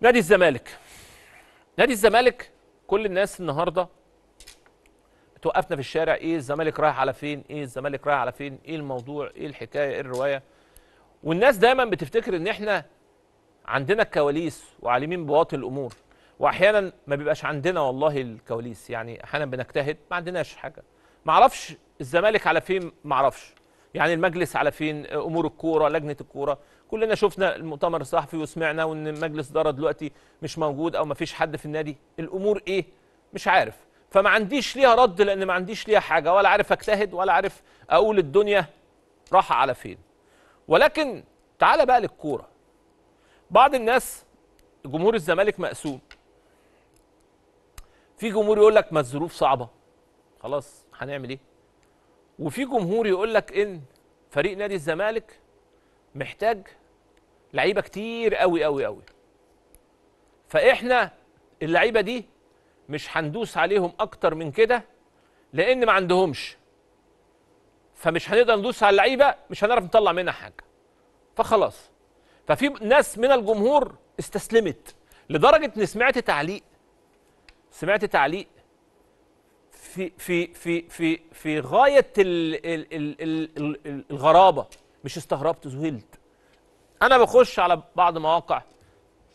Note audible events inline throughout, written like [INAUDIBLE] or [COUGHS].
نادي الزمالك نادي الزمالك كل الناس النهارده توقفنا في الشارع ايه الزمالك رايح على فين ايه الزمالك رايح على فين ايه الموضوع ايه الحكايه ايه الروايه والناس دايما بتفتكر ان احنا عندنا الكواليس وعالمين بواطن الامور واحيانا ما بيبقاش عندنا والله الكواليس يعني احيانا بنجتهد ما عندناش حاجه ما اعرفش الزمالك على فين ما اعرفش يعني المجلس على فين امور الكوره لجنه الكوره كلنا شفنا المؤتمر الصحفي وسمعنا وان مجلس اداره دلوقتي مش موجود او ما فيش حد في النادي الامور ايه مش عارف فما عنديش ليها رد لان ما عنديش ليها حاجه ولا عارف اجتهد ولا عارف اقول الدنيا راح على فين ولكن تعالى بقى للكوره بعض الناس جمهور الزمالك مقسوم في جمهور يقول لك ما الظروف صعبه خلاص هنعمل ايه وفي جمهور يقول لك ان فريق نادي الزمالك محتاج لعيبه كتير قوي قوي قوي فاحنا اللعيبه دي مش هندوس عليهم اكتر من كده لان ما عندهمش فمش هنقدر ندوس على اللعيبه مش هنعرف نطلع منها حاجه فخلاص ففي ناس من الجمهور استسلمت لدرجه ان سمعت تعليق سمعت تعليق في في في في في غايه الـ الـ الـ الـ الغرابه مش استغربت ذهلت انا بخش على بعض مواقع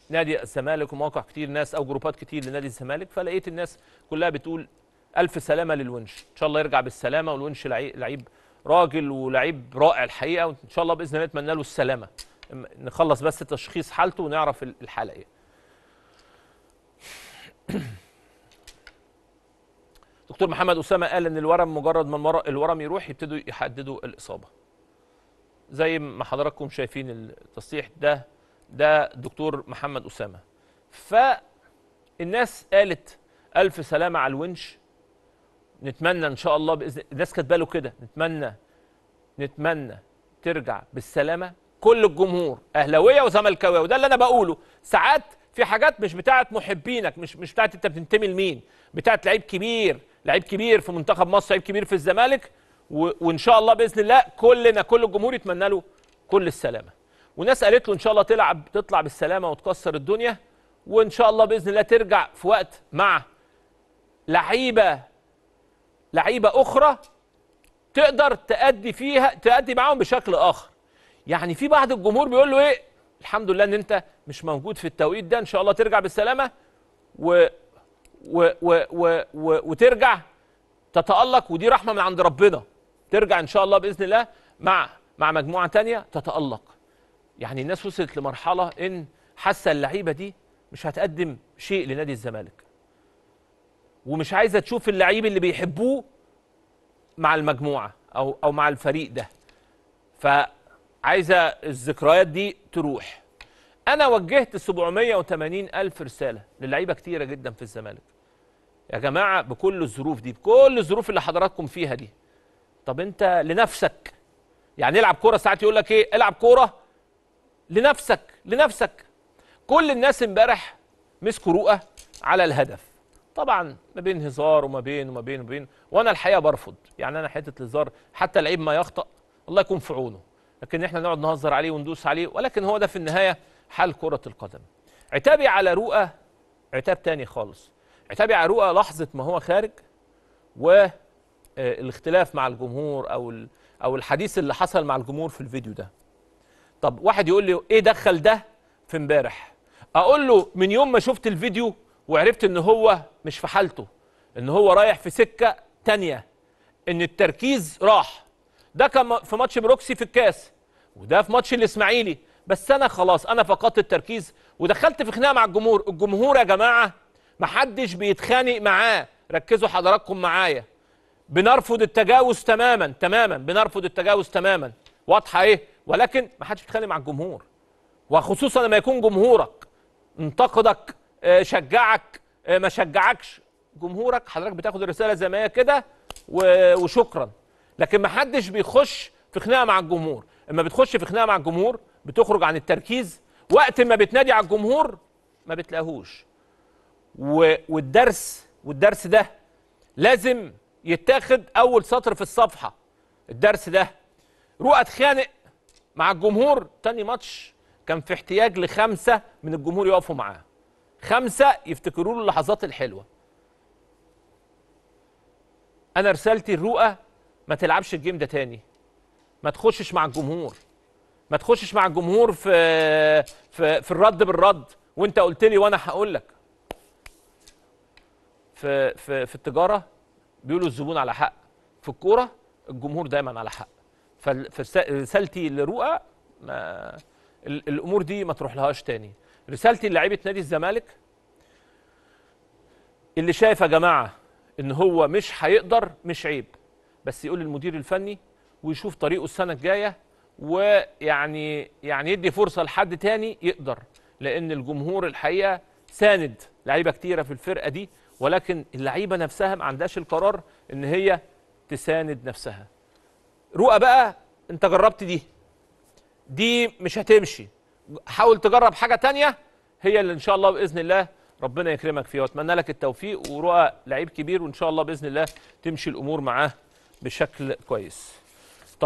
نادي الزمالك ومواقع كتير ناس او جروبات كتير لنادي الزمالك فلقيت الناس كلها بتقول الف سلامه للونش ان شاء الله يرجع بالسلامه والونش لعيب راجل ولعيب رائع الحقيقه وان شاء الله باذن الله نتمنى له السلامه نخلص بس تشخيص حالته ونعرف الحاله ايه [COUGHS] دكتور محمد اسامه قال ان الورم مجرد ما الورم يروح يبتدوا يحددوا الاصابه زي ما حضراتكم شايفين التصريح ده ده دكتور محمد اسامه فالناس قالت الف سلامه على الونش نتمنى ان شاء الله باذن الناس كاتبه له كده نتمنى نتمنى ترجع بالسلامه كل الجمهور اهلاويه وزملكاويه وده اللي انا بقوله ساعات في حاجات مش بتاعه محبينك مش مش بتاعه انت بتنتمي لمين بتاعه لعيب كبير لعيب كبير في منتخب مصر لعيب كبير في الزمالك وان شاء الله باذن الله كلنا كل الجمهور يتمنى له كل السلامه وناس قالت له ان شاء الله تلعب تطلع بالسلامه وتكسر الدنيا وان شاء الله باذن الله ترجع في وقت مع لعيبه لعيبه اخرى تقدر تأدي فيها تأدي معاهم بشكل اخر يعني في بعض الجمهور بيقول له ايه الحمد لله ان انت مش موجود في التوقيت ده ان شاء الله ترجع بالسلامه و و و و و وترجع تتألق ودي رحمه من عند ربنا ترجع ان شاء الله باذن الله مع مع مجموعه تانية تتالق يعني الناس وصلت لمرحله ان حاسه اللعيبه دي مش هتقدم شيء لنادي الزمالك ومش عايزه تشوف اللعيب اللي بيحبوه مع المجموعه او او مع الفريق ده فعايزه الذكريات دي تروح انا وجهت 780 الف رساله للعيبه كتيره جدا في الزمالك يا جماعه بكل الظروف دي بكل الظروف اللي حضراتكم فيها دي طب انت لنفسك يعني العب كوره ساعات يقول لك ايه العب كوره لنفسك لنفسك كل الناس امبارح مسكوا رؤى على الهدف طبعا ما بين هزار وما بين وما بين وما بين وانا الحقيقه برفض يعني انا حته الهزار حتى لعيب ما يخطا الله يكون في عونه لكن احنا نقعد نهزر عليه وندوس عليه ولكن هو ده في النهايه حال كره القدم عتابي على رؤى عتاب تاني خالص عتابي على رؤى لحظه ما هو خارج و آه، الاختلاف مع الجمهور او او الحديث اللي حصل مع الجمهور في الفيديو ده طب واحد يقول لي ايه دخل ده في امبارح اقول له من يوم ما شفت الفيديو وعرفت ان هو مش في حالته ان هو رايح في سكه تانية ان التركيز راح ده كان في ماتش بروكسي في الكاس وده في ماتش الاسماعيلي بس انا خلاص انا فقدت التركيز ودخلت في خناقه مع الجمهور الجمهور يا جماعه محدش بيتخانق معاه ركزوا حضراتكم معايا بنرفض التجاوز تماما تماما بنرفض التجاوز تماما واضحه ايه ولكن ما حدش بيتخانق مع الجمهور وخصوصا لما يكون جمهورك انتقدك آه، شجعك آه، ما شجعكش جمهورك حضرتك بتاخد الرساله زي ما هي كده وشكرا لكن ما حدش بيخش في خناقه مع الجمهور اما بتخش في خناقه مع الجمهور بتخرج عن التركيز وقت ما بتنادي على الجمهور ما بتلاقيهوش والدرس والدرس ده لازم يتاخد اول سطر في الصفحه الدرس ده رؤى اتخانق مع الجمهور تاني ماتش كان في احتياج لخمسه من الجمهور يقفوا معاه خمسه يفتكروا له اللحظات الحلوه انا رسالتي الرؤى ما تلعبش الجيم ده تاني ما تخشش مع الجمهور ما تخشش مع الجمهور في في في الرد بالرد وانت قلت لي وانا هقول لك في في في التجاره بيقولوا الزبون على حق في الكوره الجمهور دايما على حق فرسالتي لرؤى ما الامور دي ما تروح لهاش تاني رسالتي لعيبه نادي الزمالك اللي شايف يا جماعه ان هو مش هيقدر مش عيب بس يقول للمدير الفني ويشوف طريقه السنه الجايه ويعني يعني يدي فرصه لحد تاني يقدر لان الجمهور الحقيقه ساند لعيبه كتيره في الفرقه دي ولكن اللعيبه نفسها ما عندهاش القرار ان هي تساند نفسها رؤى بقى انت جربت دي دي مش هتمشي حاول تجرب حاجه تانية هي اللي ان شاء الله باذن الله ربنا يكرمك فيها واتمنى لك التوفيق ورؤى لعيب كبير وان شاء الله باذن الله تمشي الامور معاه بشكل كويس